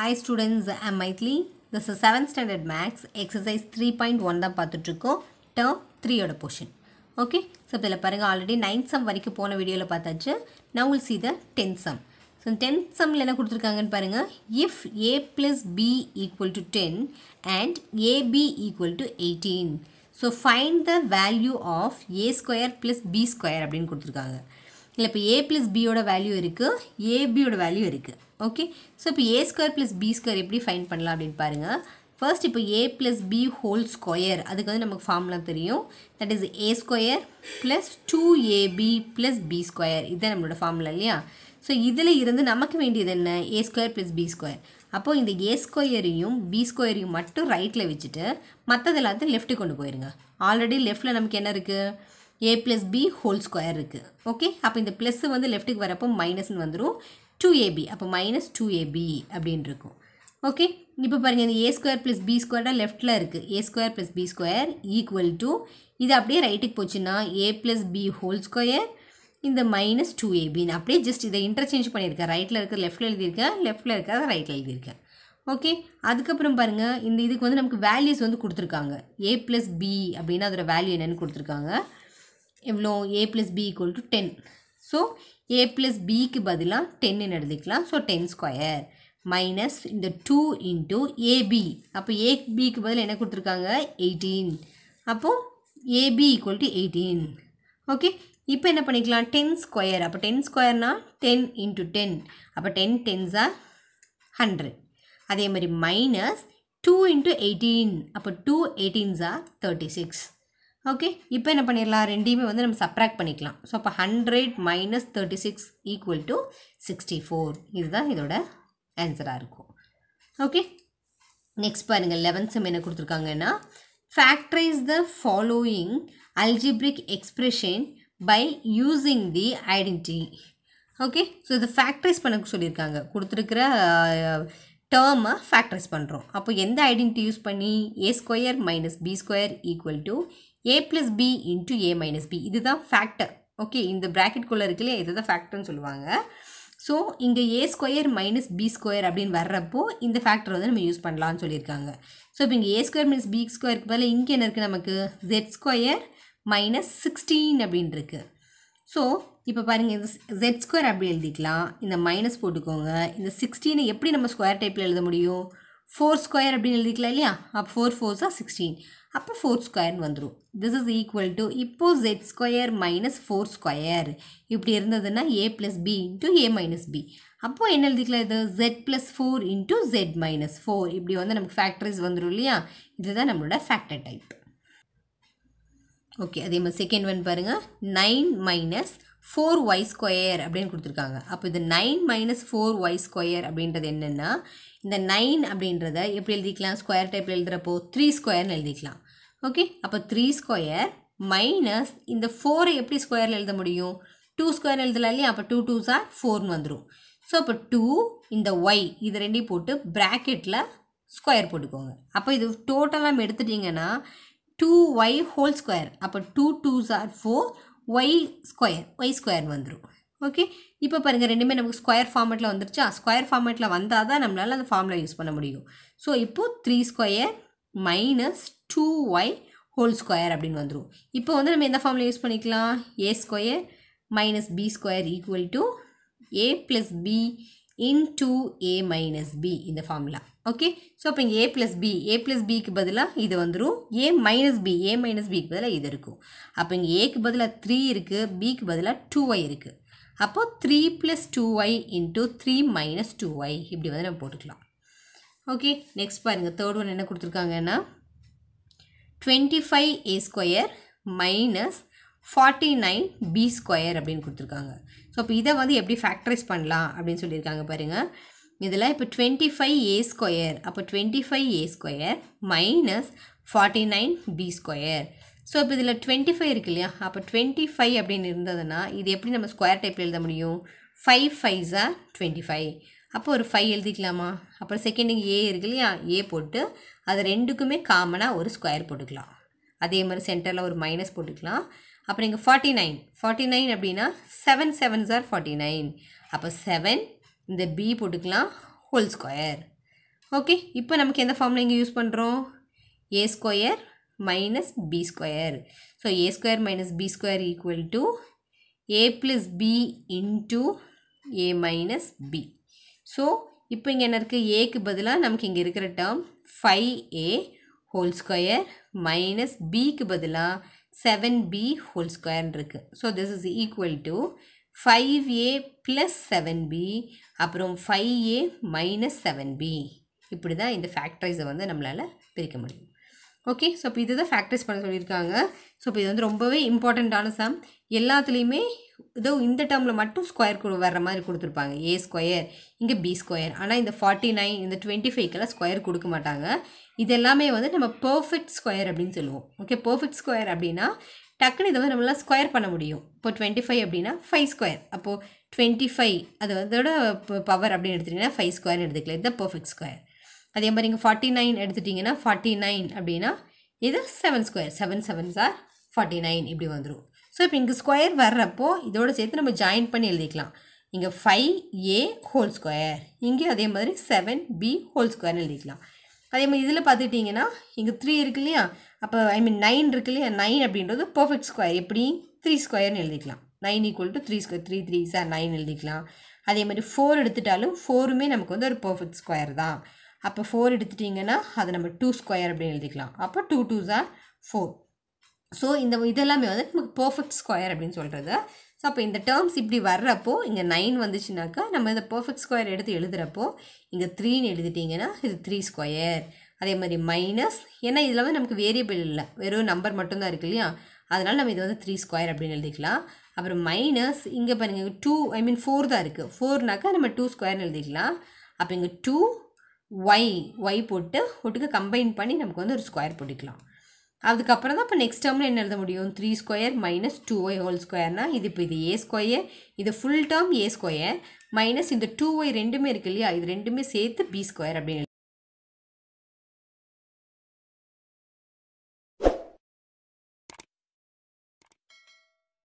hi students I'm Maithili this is seventh standard maths exercise three point one தான் பார்த்துட்ருக்கோம் term த்ரீயோட portion okay so இதில் பாருங்கள் already ninth some வரைக்கும் போன வீடியோவில் பார்த்தாச்சு நான் உங்களுக்கு சீத டென்த் சம் ஸோ டென்த் சம்மில் என்ன கொடுத்துருக்காங்கன்னு பாருங்கள் if A plus B equal to ten and AB equal to eighteen so find the value of A square plus B square அப்படின்னு கொடுத்துருக்காங்க இல்லை இப்போ ஏ ப்ளஸ் பியோட வேல்யூ இருக்குது ஏபியோட வேல்யூ இருக்குது ஓகே ஸோ இப்போ A square plus B square எப்படி ஃபைன் பண்ணலாம் அப்படின்னு பாருங்கள் ஃபர்ஸ்ட் இப்போ A plus B whole square அதுக்கு வந்து நமக்கு ஃபார்ம்லாம் தெரியும் that is A square plus two AB plus B square இதுதான் நம்மளோட ஃபார்முலா இல்லையா ஸோ இதில் இருந்து நமக்கு வேண்டியது என்ன A square plus B square அப்போது இந்த ஏ ஸ்கொயரையும் பி ஸ்கொயரையும் மட்டும் ரைட்டில் வச்சுட்டு மற்றது எல்லாத்தையும் லெஃப்ட்டு கொண்டு போயிருங்க ஆல்ரெடி லெஃப்ட்டில் நமக்கு என்ன இருக்குது A plus B whole square இருக்குது ஓகே அப்போ இந்த ப்ளஸ்ஸு வந்து லெஃப்ட்டுக்கு வரப்போ மைனஸ்னு வந்துடும் டூ ஏபி அப்போ மைனஸ் டூ ஏபி அப்படின்னு இருக்கும் ஓகே இப்போ பாருங்கள் இந்த ஏ ஸ்கொயர் ப்ளஸ் பி ஸ்கொயர்டாக லெஃப்ட்டில் இருக்குது A square plus B square equal to இது அப்படியே ரைட்டுக்கு போச்சுன்னா A plus B whole square இந்த மைனஸ் டூ ஏபின்னு அப்படியே ஜஸ்ட் இதை இன்டர்சேஞ்ச் பண்ணியிருக்கேன் ரைட்டில் இருக்கிற லெஃப்ட்டில் எழுதியிருக்கேன் லெஃப்ட்டில் இருக்கிறத ரைட்டில் எழுதியிருக்கேன் ஓகே அதுக்கப்புறம் பாருங்கள் இந்த இதுக்கு வந்து நமக்கு வேல்யூஸ் வந்து கொடுத்துருக்காங்க ஏ ப்ளஸ் பி அப்படின்னா அதோடய வேல்யூ என்னென்னு கொடுத்துருக்காங்க எவ்வளோ A plus B equal to ten so A plus பிக்கு பதிலாக டென்னு எழுதிக்கலாம் ஸோ டென் ஸ்கொயர் மைனஸ் இந்த டூ இன்ட்டு ஏபி அப்போ ஏ பிக்கு பதில் என்ன கொடுத்துருக்காங்க எயிட்டீன் அப்போது AB equal to eighteen okay இப்போ என்ன பண்ணிக்கலாம் டென் ஸ்கொயர் அப்போ டென் ஸ்கொயர்னா டென் இன்ட்டு டென் அப்போ டென் டென்ஸாக ஹண்ட்ரட் அதே மாதிரி மைனஸ் டூ இன்ட்டு எயிட்டீன் அப்போ டூ எயிட்டீன்ஸாக தேர்ட்டி சிக்ஸ் ஓகே இப்போ என்ன பண்ணிடலாம் ரெண்டையுமே வந்து நம்ம சப்ராக்ட் பண்ணிக்கலாம் ஸோ அப்போ hundred minus thirty six equal to sixty four இதுதான் இதோட ஆன்சராக இருக்கும் ஓகே நெக்ஸ்ட் பாருங்கள் லெவன்த் சம் என்ன கொடுத்துருக்காங்கன்னா factorise the following algebraic expression by using the identity okay so இதை ஃபேக்ட்ரைஸ் பண்ண சொல்லியிருக்காங்க கொடுத்துருக்கிற டேர்மை ஃபேக்ட்ரைஸ் பண்ணுறோம் அப்போ எந்த ஐடென்டி யூஸ் பண்ணி A square minus B square equal to A plus B into A minus B இதுதான் ஃபேக்டர் ஓகே இந்த bracket இருக்கு இல்லையா இதுதான் ஃபேக்டர்னு சொல்லுவாங்க ஸோ இங்கே A square minus B square அப்படின்னு வர்றப்போ இந்த ஃபேக்டர் வந்து நம்ம யூஸ் பண்ணலான்னு சொல்லியிருக்காங்க ஸோ இப்போ இங்கே ஏ ஸ்கொயர் b பி ஸ்கொயருக்கு இங்க இங்கே என்ன இருக்குது நமக்கு ஜெட் ஸ்கொயர் மைனஸ் சிக்ஸ்டீன் அப்படின் இருக்கு ஸோ இப்போ பாருங்கள் இந்த ஜெட் ஸ்கொயர் அப்படி எழுதிக்கலாம் இந்த மைனஸ் போட்டுக்கோங்க இந்த சிக்ஸ்டீனை எப்படி நம்ம ஸ்கொயர் டைப்பில் எழுத முடியும் ஃபோர் ஸ்கொயர் அப்படின்னு எழுதிக்கலாம் இல்லையா அப்போ ஃபோர் ஃபோர்ஸாக சிக்ஸ்டீன் அப்போ ஃபோர் ஸ்கொயர்னு வந்துடும் திஸ் இஸ் ஈக்குவல் டு இப்போது Z square minus four square இப்படி இருந்ததுன்னா A plus B into A minus B அப்போது என்ன எழுதிக்கலாம் இது Z plus four into Z minus four இப்படி வந்து நமக்கு ஃபேக்டரிஸ் வந்துடும் இல்லையா இதுதான் நம்மளோட ஃபேக்டர் டைப் ஓகே அதே மாதிரி செகண்ட் ஒன் பாருங்கள் nine minus four Y square அப்படின்னு கொடுத்துருக்காங்க அப்போ இது nine minus four Y square அப்படின்றது என்னென்னா இந்த நைன் அப்படின்றத எப்படி எழுதிக்கலாம் ஸ்கொயர் டைப்பில் எழுதுகிறப்போ த்ரீ ஸ்கொயர்னு எழுதிக்கலாம் ஓகே அப்போ த்ரீ ஸ்கொயர் மைனஸ் இந்த ஃபோரை எப்படி ஸ்கொயரில் எழுத முடியும் டூ ஸ்கொயர் எழுதலாம் இல்லையா அப்போ டூ டூ சார் ஃபோர்னு வந்துடும் ஸோ அப்போ டூ இந்த ஒய் இது ரெண்டையும் போட்டு ப்ராக்கெட்டில் ஸ்கொயர் போட்டுக்கோங்க அப்போ இது டோட்டலாக எடுத்துட்டிங்கன்னா டூ ஒய் ஹோல் ஸ்கொயர் அப்போ two twos are four Y square Y square வந்துடும் ஓகே இப்போ பாருங்கள் ரெண்டுமே நமக்கு ஸ்கொயர் ஃபார்மேட்டில் வந்துருச்சா ஸ்கொயர் ஃபார்மேட்டில் வந்தால் தான் நம்மளால் அந்த ஃபார்முலா யூஸ் பண்ண முடியும் ஸோ இப்போது three square minus two Y whole square அப்படின்னு வந்துடும் இப்போ வந்து நம்ம எந்த ஃபார்மில் யூஸ் பண்ணிக்கலாம் A square minus B square equal to A plus B into A minus B இந்த ஃபார்முலா ஓகே ஸோ அப்போ இங்கே A plus B A plus பிக்கு பதிலாக இது வந்துடும் A minus B A minus பிக்கு பதிலாக இது இருக்கும் அப்போ இங்கே ஏக்கு பதிலாக த்ரீ இருக்குது பிக்கு பதிலாக டூ ஒய் இருக்குது அப்போது three plus two Y into three minus two Y இப்படி வந்து நம்ம போட்டுக்கலாம் ஓகே நெக்ஸ்ட் பாருங்கள் தேர்ட் ஒன் என்ன கொடுத்துருக்காங்கன்னா 25 A square minus forty nine B square அப்படின்னு கொடுத்துருக்காங்க ஸோ இப்போ இதை வந்து எப்படி ஃபேக்டரைஸ் பண்ணலாம் அப்படின்னு சொல்லியிருக்காங்க பாருங்கள் இதில் இப்போ டுவெண்ட்டி ஃபைவ் ஏ ஸ்கொயர் அப்போ twenty five A square minus forty nine B square so இப்போ இதில் 25 ஃபைவ் இருக்கு இல்லையா அப்போ டுவெண்ட்டி ஃபைவ் அப்படின்னு இருந்ததுன்னா இது எப்படி நம்ம ஸ்கொயர் டைப்பில் எழுத முடியும் five fives are twenty five அப்போ ஒரு ஃபைவ் எழுதிக்கலாமா அப்புறம் செகண்டுக்கு ஏ இருக்கு இல்லையா ஏ போட்டு அது ரெண்டுக்குமே காமனாக ஒரு ஸ்கொயர் போட்டுக்கலாம் அதே மாதிரி சென்டரில் ஒரு மைனஸ் போட்டுக்கலாம் அப்புறம் நீங்கள் ஃபார்ட்டி நைன் ஃபார்ட்டி நைன் அப்படின்னா seven sevens are forty nine அப்போ செவன் இந்த பி போட்டுக்கலாம் ஹோல் ஸ்கொயர் ஓகே இப்போ நமக்கு எந்த ஃபார்மில் இங்கே யூஸ் பண்ணுறோம் A square minus B square so A square minus B square equal to A plus B into A minus B so இப்போ இங்கே என்ன இருக்குது ஏக்கு பதிலாக நமக்கு இங்கே இருக்கிற term five A whole square minus பிக்கு பதிலாக செவன் பி ஹோல் ஸ்கொயர்னு இருக்குது so this is equal to five A plus seven B அப்புறம் five A minus seven B இப்படி தான் இந்த ஃபேக்டரைஸை வந்து நம்மளால் பிரிக்க முடியும் ஓகே ஸோ இப்போ இதுதான் ஃபேக்டர்ஸ் பண்ண சொல்லியிருக்காங்க ஸோ இப்போ இது வந்து ரொம்பவே இம்பார்ட்டண்ட்டான சம் எல்லாத்துலேயுமே இதோ இந்த டேர்மில் மட்டும் ஸ்கொயர் கொடு வர்ற மாதிரி கொடுத்துருப்பாங்க ஏ ஸ்கொயர் இங்கே பி ஸ்கொயர் ஆனால் இந்த ஃபார்ட்டி நைன் இந்த டுவெண்ட்டி ஃபைவ்க்கெல்லாம் ஸ்கொயர் கொடுக்க மாட்டாங்க இது எல்லாமே வந்து நம்ம பர்ஃபெக்ட் ஸ்கொயர் அப்படின்னு சொல்லுவோம் ஓகே பர்ஃபெக்ட் ஸ்கொயர் அப்படின்னா டக்குன்னு இதை வந்து நம்மளால் ஸ்கொயர் பண்ண முடியும் இப்போ டுவெண்ட்டி ஃபைவ் அப்படின்னா ஃபைவ் ஸ்கொயர் அப்போது டுவெண்ட்டி ஃபைவ் அதை அதோட பவர் அப்படின்னு எடுத்துட்டிங்கன்னா ஃபைவ் ஸ்கொயர் எடுத்துக்கலாம் இதுதான் பர்ஃபெக்ட் ஸ்கொயர் அதே மாதிரி இங்கே ஃபார்ட்டி நைன் எடுத்துட்டிங்கன்னா ஃபார்ட்டி நைன் அப்படின்னா இது seven square seven sevens are forty nine இப்படி வந்துடும் ஸோ இப்போ இங்கே ஸ்கொயர் வர்றப்போ இதோடு சேர்த்து நம்ம ஜாயின் பண்ணி எழுதிக்கலாம் இங்கே ஃபைவ் ஏ ஹோல் ஸ்கொயர் இங்கேயும் அதே மாதிரி செவன் பி ஹோல் ஸ்கொயர்னு எழுதிக்கலாம் அதே மாதிரி இதில் பார்த்துட்டிங்கன்னா இங்கே த்ரீ இருக்கு இல்லையா அப்போ ஐ மீன் நைன் இருக்கு இல்லையா நைன் அப்படின்றது பர்ஃபெக்ட் ஸ்கொயர் எப்படி த்ரீ ஸ்கொயர்னு எழுதிக்கலாம் nine equal to three square three three சார் நைன் எழுதிக்கலாம் அதே மாதிரி ஃபோர் எடுத்துட்டாலும் ஃபோருமே நமக்கு வந்து ஒரு பர்ஃபெக்ட் ஸ்கொயர் தான் அப்போ ஃபோர் எடுத்துட்டிங்கன்னா அதை நம்ம டூ ஸ்கொயர் அப்படின்னு எழுதிக்கலாம் அப்போ டூ டூ ஜார் ஃபோர் ஸோ இந்த இதெல்லாமே வந்து நமக்கு பர்ஃபெக்ட் ஸ்கொயர் அப்படின்னு சொல்கிறது ஸோ அப்போ இந்த டேர்ம்ஸ் இப்படி வர்றப்போ இங்கே நைன் வந்துச்சுனாக்கா நம்ம இதை பர்ஃபெக்ட் ஸ்கொயர் எடுத்து எழுதுகிறப்போ இங்கே த்ரீன்னு எழுதிட்டிங்கன்னா இது த்ரீ ஸ்கொயர் அதே மாதிரி மைனஸ் ஏன்னா இதில் வந்து நமக்கு வேரியபிள் இல்லை வெறும் நம்பர் மட்டும்தான் இருக்கு இல்லையா அதனால் நம்ம இது வந்து த்ரீ ஸ்கொயர் அப்படின்னு எழுதிக்கலாம் அப்புறம் மைனஸ் இங்கே பாருங்கள் டூ ஐ மீன் ஃபோர் தான் இருக்குது ஃபோர்னாக்கா நம்ம டூ ஸ்கொயர்னு எழுதிக்கலாம் அப்போ இங்கே டூ ஒய் ஒய் போட்டு ஒட்டுக்கு கம்பைன் பண்ணி நமக்கு வந்து ஒரு ஸ்கொயர் போட்டுக்கலாம் அதுக்கப்புறம் தான் இப்போ நெக்ஸ்ட் டேர்மில் என்ன எழுத முடியும் three square minus two Y whole ஸ்கொயர்னால் இது இப்போ இது ஏ ஸ்கொயர் இது full term a square minus இந்த டூ ஒய் ரெண்டுமே இருக்கு இல்லையா இது ரெண்டுமே சேர்த்து பி ஸ்கொயர் அப்படின்னு